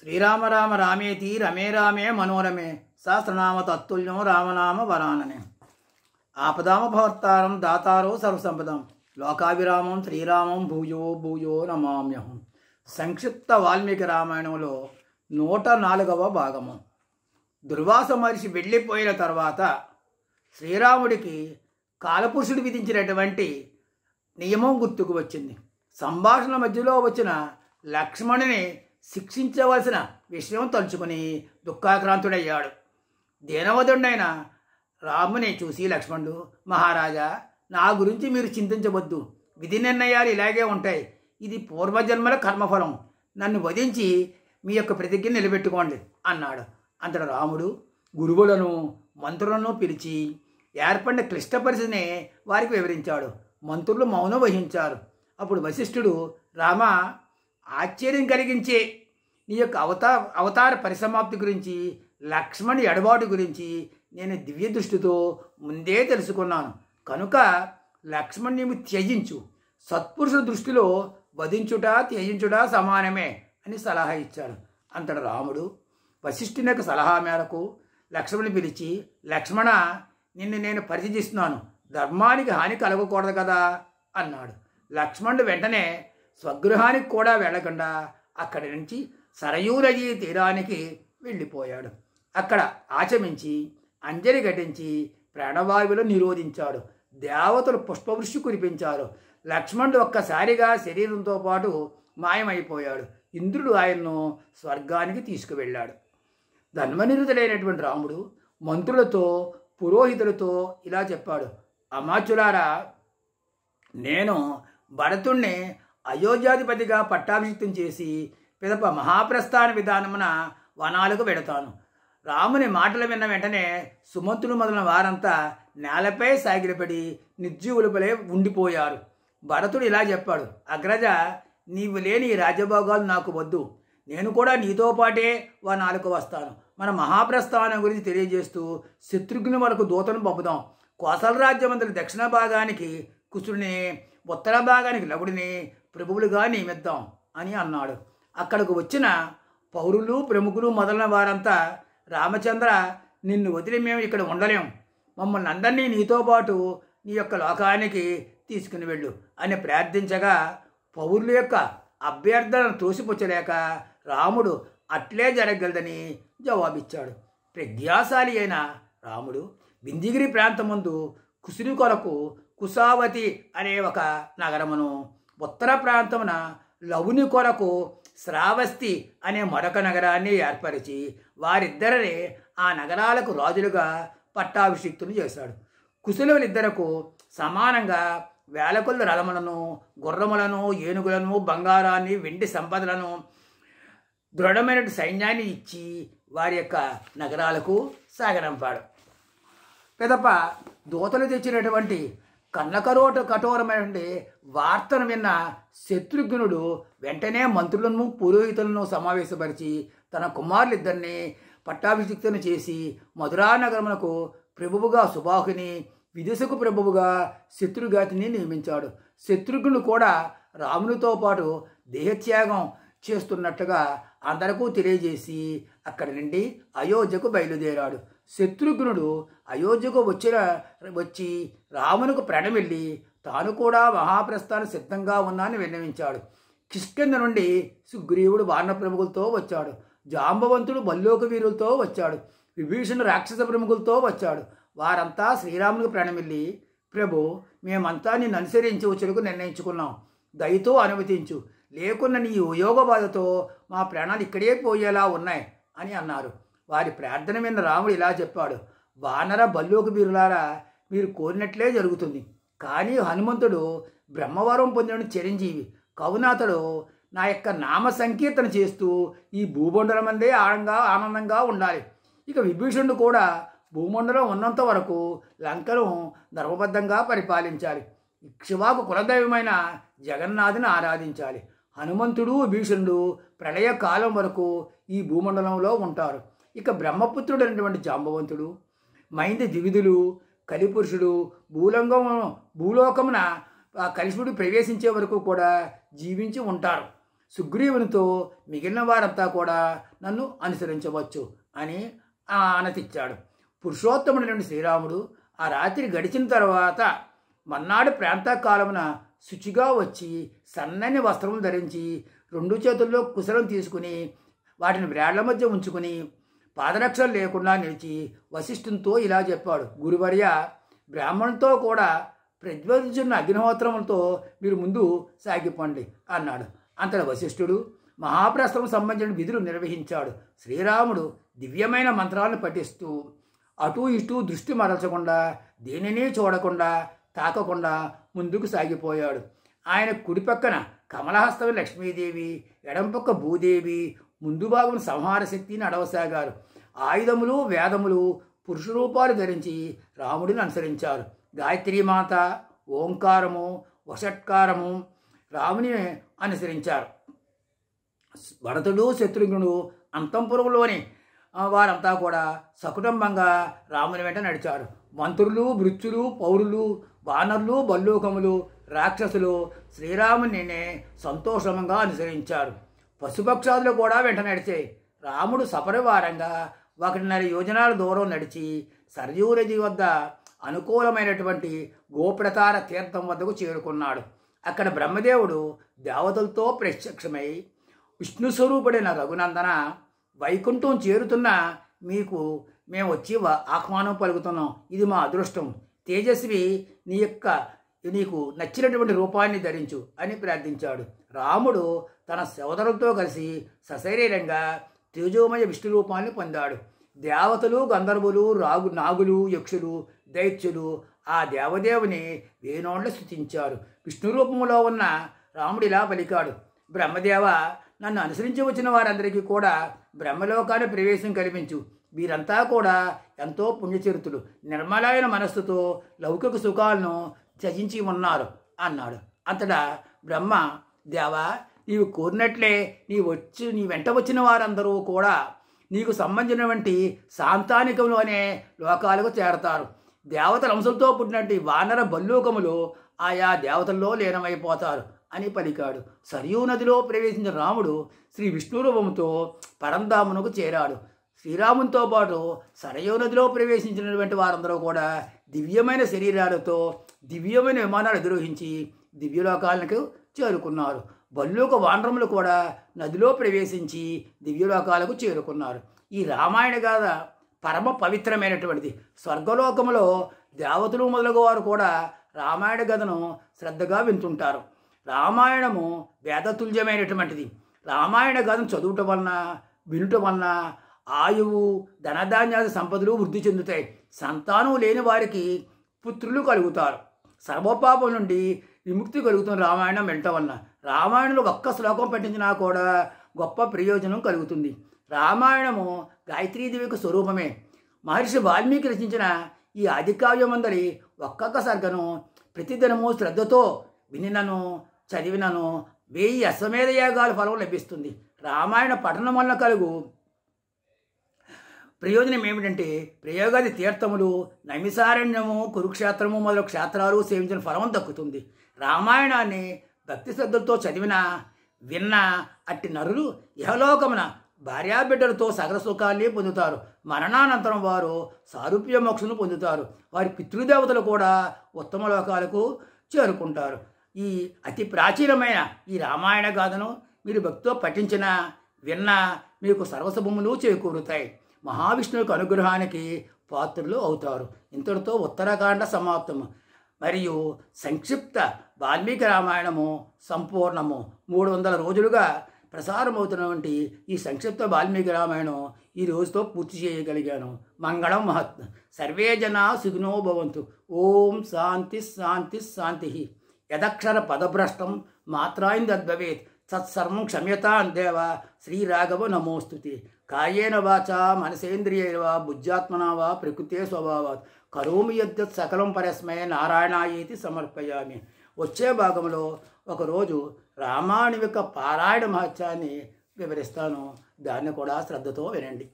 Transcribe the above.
శ్రీరామ రామ రామేతి రమే రామే మనోరమే సహస్రనామ తత్తుల్యం రామనామ వరాననే ఆపదామభవర్తారం దాతారో సర్వసంపదం లోకావిరామం శ్రీరామం భూయో భూయో నమామ్యహం సంక్షిప్త వాల్మీకి రామాయణంలో నూట నాలుగవ భాగము దుర్వాస మహర్షి వెళ్ళిపోయిన తర్వాత శ్రీరాముడికి కాలపురుషుడు విధించినటువంటి నియమం గుర్తుకు వచ్చింది సంభాషణ మధ్యలో వచ్చిన లక్ష్మణుని శిక్షించవలసిన విషయం తలుచుకుని దుఃఖాక్రాంతుడయ్యాడు దీనవధుడైన రాముని చూసి లక్ష్మణుడు మహారాజా నా గురించి మీరు చింతించవద్దు విధి నిర్ణయాలు ఇలాగే ఉంటాయి ఇది పూర్వజన్మల కర్మఫలం నన్ను వధించి మీ యొక్క ప్రతిజ్ఞ నిలబెట్టుకోండి అన్నాడు అంతట రాముడు గురువులను మంత్రులను పిలిచి ఏర్పడిన క్లిష్ట పరిస్థితిని వారికి వివరించాడు మంత్రులు మౌనం వహించారు అప్పుడు వశిష్ఠుడు రామ ఆశ్చర్యం కలిగించే నీ యొక్క అవతార అవతార పరిసమాప్తి గురించి లక్ష్మణి ఎడబాటు గురించి నేను దివ్య దృష్టితో ముందే తెలుసుకున్నాను కనుక లక్ష్మణ్యము త్యజించు సత్పురుషుల దృష్టిలో వధించుట త్యజించుట సమానమే అని సలహా ఇచ్చాడు అంతట రాముడు వశిష్ఠుని యొక్క సలహా మేరకు లక్ష్మణ్ని పిలిచి లక్ష్మణ నిన్ను నేను పరిశీలిస్తున్నాను ధర్మానికి హాని కలగకూడదు కదా అన్నాడు లక్ష్మణుడు వెంటనే స్వగృహానికి కూడా వెళ్ళకుండా అక్కడి నుంచి సరయూ నదీ తీరానికి వెళ్ళిపోయాడు అక్కడ ఆచమించి అంజలి ఘటించి ప్రాణవాయువులు నిరోధించాడు దేవతలు పుష్పవృష్టి కురిపించారు లక్ష్మణుడు ఒక్కసారిగా శరీరంతో పాటు మాయమైపోయాడు ఇంద్రుడు ఆయన్ను స్వర్గానికి తీసుకువెళ్ళాడు ధన్వనిరుతుడైనటువంటి రాముడు మంత్రులతో పురోహితులతో ఇలా చెప్పాడు అమాచులారా నేను భరతుణ్ణి అయోధ్యాధిపతిగా పట్టాభిషిక్తం చేసి పిదప మహాప్రస్థాన విధానమున వనాలకు వెడతాను రాముని మాటలు విన్న వెంటనే సుమంతుడు మొదలైన వారంతా నేలపై సాగిలపడి నిర్జీవులపలే ఉండిపోయారు భరతుడు ఇలా చెప్పాడు అగ్రజ నీవు లేని రాజభోగాలు నాకు వద్దు నేను కూడా నీతో పాటే వనాలకు వస్తాను మన మహాప్రస్థానం గురించి తెలియజేస్తూ శత్రుఘ్ని వరకు దూతను పంపుదాం కోసల రాజ్యమంతుల దక్షిణ భాగానికి కుసుడిని ఉత్తర భాగానికి లవుడిని ప్రభువులుగా నియమిద్దాం అని అన్నాడు అక్కడకు వచ్చిన పౌరులు ప్రముఖులు మొదలైన వారంతా రామచంద్ర నిన్ను వదిలి మేము ఇక్కడ ఉండలేం మమ్మల్ని అందరినీ నీతో పాటు నీ యొక్క లోకానికి తీసుకుని వెళ్ళు అని ప్రార్థించగా పౌరుల యొక్క అభ్యర్థనను తోసిపుచ్చలేక రాముడు అట్లే జరగలదని జవాబిచ్చాడు ప్రజ్ఞాశాలి అయిన రాముడు బిందిగిరి ముందు కుసిరి కొరకు కుసావతి అనే ఒక నగరమును ఉత్తర ప్రాంతమున లవుని కొరకు శ్రావస్తి అనే మరొక నగరాన్ని ఏర్పరిచి వారిద్దరిని ఆ నగరాలకు రాజులుగా పట్టాభిషిక్తులు చేశాడు కుశలువులిద్దరకు సమానంగా వేలకొల్ల రలములను గుర్రములను ఏనుగులను బంగారాన్ని వెండి సంపదలను దృఢమైన సైన్యాన్ని ఇచ్చి వారి యొక్క నగరాలకు సాగనంపాడు పెదప దూతలు తెచ్చినటువంటి కన్నకరోట కఠోరమైనటువంటి వార్తను విన్న శత్రుఘ్నుడు వెంటనే మంత్రులను పురోహితులను సమావేశపరిచి తన కుమారులిద్దరిని పట్టాభిషిక్తను చేసి మధురా నగరమునకు ప్రభువుగా సుబాహుని విదుషకు ప్రభువుగా శత్రుఘాతిని నియమించాడు శత్రుఘ్నుడు కూడా రామునితో పాటు దేహత్యాగం చేస్తున్నట్టుగా అందరికూ తెలియజేసి అక్కడి నుండి అయోధ్యకు బయలుదేరాడు శత్రుఘ్నుడు అయోధ్యకు వచ్చిన వచ్చి రామునకు ప్రణమిల్లి తాను కూడా మహాప్రస్థానం సిద్ధంగా ఉన్నానని విన్నవించాడు కిష్కింద నుండి సుగ్రీవుడు వార్ణ ప్రముఖులతో వచ్చాడు జాంబవంతుడు బల్లోక వీరులతో వచ్చాడు విభీషణుడు రాక్షస ప్రముఖులతో వచ్చాడు వారంతా శ్రీరామునికి ప్రణమిల్లి ప్రభు మేమంతా నిన్ను అనుసరించి వచ్చులకు నిర్ణయించుకున్నాం దయతో అనుమతించు లేకున్న నీ ఉయోగ బాధతో మా ప్రాణాలు ఇక్కడే పోయేలా ఉన్నాయి అని అన్నారు వారి ప్రార్థన విన్న రాముడు ఇలా చెప్పాడు వానర బల్లోకి బీరులారా మీరు కోరినట్లే జరుగుతుంది కానీ హనుమంతుడు బ్రహ్మవరం పొందిన చిరంజీవి కవునాథుడు నా యొక్క నామ సంకీర్తన చేస్తూ ఈ భూమండలమందే ఆనంగా ఆనందంగా ఉండాలి ఇక విభీషణుడు కూడా భూమండలం ఉన్నంత వరకు లంకను ధర్మబద్ధంగా పరిపాలించాలి ఇక్షవాకు కులదైవమైన జగన్నాథుని ఆరాధించాలి హనుమంతుడు భీషణుడు ప్రళయ కాలం వరకు ఈ భూమండలంలో ఉంటారు ఇక బ్రహ్మపుత్రుడు అనేటువంటి జాంబవంతుడు మైంద దివిధులు కలిపురుషుడు భూలంగం భూలోకమున ఆ కలిషుడు ప్రవేశించే వరకు కూడా జీవించి ఉంటారు సుగ్రీవునితో మిగిలిన వారంతా కూడా నన్ను అనుసరించవచ్చు అని ఆనతిచ్చాడు పురుషోత్తముడైన శ్రీరాముడు ఆ రాత్రి గడిచిన తర్వాత మన్నాడు ప్రాంతకాలమున శుచిగా వచ్చి సన్నని వస్త్రం ధరించి రెండు చేతుల్లో కుశలం తీసుకుని వాటిని వేళ్ల మధ్య ఉంచుకుని పాదరక్షలు లేకుండా నిలిచి వశిష్ఠునితో ఇలా చెప్పాడు గురువర్య బ్రాహ్మణులతో కూడా ప్రజ్వలించిన అగ్నిహోత్రములతో మీరు ముందు సాగిపోండి అన్నాడు అంతట వశిష్ఠుడు మహాప్రస్థం సంబంధించిన విధులు నిర్వహించాడు శ్రీరాముడు దివ్యమైన మంత్రాలను పఠిస్తూ అటూ ఇటూ దృష్టి మరల్చకుండా దేనిని చూడకుండా తాకకుండా ముందుకు సాగిపోయాడు ఆయన కుడిపక్కన కమలహస్తం లక్ష్మీదేవి ఎడంపక్క భూదేవి ముందు భాగం సంహార శక్తిని అడవసాగారు ఆయుధములు వేదములు పురుషరూపాలు ధరించి రాముడిని అనుసరించారు గాయత్రీమాత ఓంకారము వషట్కారము రాముని అనుసరించారు భరతుడు శత్రుఘ్నుడు అంతంపురంలోని వారంతా కూడా సకుటుంబంగా రాముని వెంట నడిచారు మంత్రులు మృత్యులు పౌరులు వానరులు బల్లూకములు రాక్షసులు శ్రీరాముని సంతోషంగా అనుసరించారు పశుపక్షాదులు కూడా వెంట నడిచాయి రాముడు సపరివారంగా ఒకటిన్నర యోజనాల దూరం నడిచి సరయూ నది వద్ద అనుకూలమైనటువంటి గోప్రతార తీర్థం వద్దకు చేరుకున్నాడు అక్కడ బ్రహ్మదేవుడు దేవతలతో ప్రత్యక్షమై విష్ణుస్వరూపుడైన రఘునందన వైకుంఠం చేరుతున్న మీకు మేము వచ్చి ఆహ్వానం పలుకుతున్నాం ఇది మా అదృష్టం తేజస్వి నీ యొక్క నీకు నచ్చినటువంటి రూపాన్ని ధరించు అని ప్రార్థించాడు రాముడు తన సోదరులతో కలిసి సశరీరంగా తేజోమయ విష్ణు రూపాన్ని పొందాడు దేవతలు గంధర్వులు రాగు నాగులు యక్షులు దైత్యులు ఆ దేవదేవుని వేణోళ్ళు స్థుతించారు విష్ణు రూపంలో ఉన్న రాముడిలా పలికాడు బ్రహ్మదేవ నన్ను అనుసరించి వచ్చిన వారందరికీ కూడా బ్రహ్మలోకాన్ని ప్రవేశం కల్పించు వీరంతా కూడా ఎంతో పుణ్యచరితులు నిర్మలమైన మనస్సుతో లౌకిక సుఖాలను త్యజించి ఉన్నారు అన్నాడు అతడ బ్రహ్మ దేవా నీవు కోరినట్లే నీ వచ్చి నీ వెంట వచ్చిన వారందరూ కూడా నీకు సంబంధించినటువంటి అనే లోకాలకు చేరతారు దేవతల అంశంతో పుట్టినటువంటి వానర బల్లూకములు ఆయా దేవతల్లో లీనమైపోతారు అని పలికాడు సరియూ నదిలో ప్రవేశించిన రాముడు శ్రీ విష్ణురూపముతో పరంధామునకు చేరాడు శ్రీరామునితో పాటు సరయూ నదిలో ప్రవేశించినటువంటి వారందరూ కూడా దివ్యమైన శరీరాలతో దివ్యమైన విమానాలు ఎదురోహించి దివ్యలోకాలకు చేరుకున్నారు బల్లూక వానరములు కూడా నదిలో ప్రవేశించి దివ్యలోకాలకు చేరుకున్నారు ఈ రామాయణ గాథ పరమ పవిత్రమైనటువంటిది స్వర్గలోకములో దేవతలు మొదలగు వారు కూడా రామాయణ గదను శ్రద్ధగా వింటుంటారు రామాయణము వేదతుల్యమైనటువంటిది రామాయణ గదను చదువుట వలన వినుట వలన ఆయువు ధనధాన్యాల సంపదలు వృద్ధి చెందుతాయి సంతానం లేని వారికి పుత్రులు కలుగుతారు సర్వపాపం నుండి విముక్తి కలుగుతుంది రామాయణం వెంట వలన రామాయణంలో ఒక్క శ్లోకం పెట్టించినా కూడా గొప్ప ప్రయోజనం కలుగుతుంది రామాయణము గాయత్రీదేవికి స్వరూపమే మహర్షి వాల్మీకి రచించిన ఈ ఆదికావ్యమందరి ఒక్కొక్క సర్గను ప్రతిదినము శ్రద్ధతో వినినను చదివినను వెయ్యి అశ్వమేధ యాగాల ఫలం లభిస్తుంది రామాయణ పఠనం వల్ల కలుగు ప్రయోజనం ఏమిటంటే ప్రయోగాది తీర్థములు నమిసారణ్యము కురుక్షేత్రము మొదలు క్షేత్రాలు సేవించిన ఫలం దక్కుతుంది రామాయణాన్ని భక్తి శ్రద్ధలతో చదివిన విన్న అట్టి నరులు యహలోకమున భార్యాబిడ్డలతో సగర సుఖాన్ని పొందుతారు మరణానంతరం వారు సారూప్య మోక్షను పొందుతారు వారి పితృదేవతలు కూడా ఉత్తమ లోకాలకు చేరుకుంటారు ఈ అతి ప్రాచీనమైన ఈ రామాయణ గాథను మీరు భక్తితో పఠించిన విన్నా మీకు సర్వసభములు చేకూరుతాయి మహావిష్ణువుకు అనుగ్రహానికి పాత్రులు అవుతారు ఇంతటితో ఉత్తరాఖండ సమాప్తము మరియు సంక్షిప్త వాల్మీకి రామాయణము సంపూర్ణము మూడు వందల రోజులుగా ప్రసారమవుతున్నటువంటి ఈ సంక్షిప్త వాల్మీకి రామాయణం ఈ రోజుతో పూర్తి చేయగలిగాను మంగళం మహత్ సర్వే జనా సుఖినో భవంతు ఓం శాంతి శాంతి శాంతి యదక్షర పదభ్రష్టం మాత్రాయిందద్భవేత్ సత్సర్వం క్షమ్యత దేవ శ్రీరాఘవ నమోస్తుతి కాయేన వాచ మనసేంద్రియ వా బుద్ధ్యాత్మన వా ప్రకృతే స్వభావాత్ కరోమి యద్దత్ సకలం పరస్మై నారాయణాయేతి సమర్పయామి వచ్చే భాగంలో ఒకరోజు యొక్క పారాయణ మహత్యాన్ని వివరిస్తాను దాన్ని కూడా శ్రద్ధతో వినండి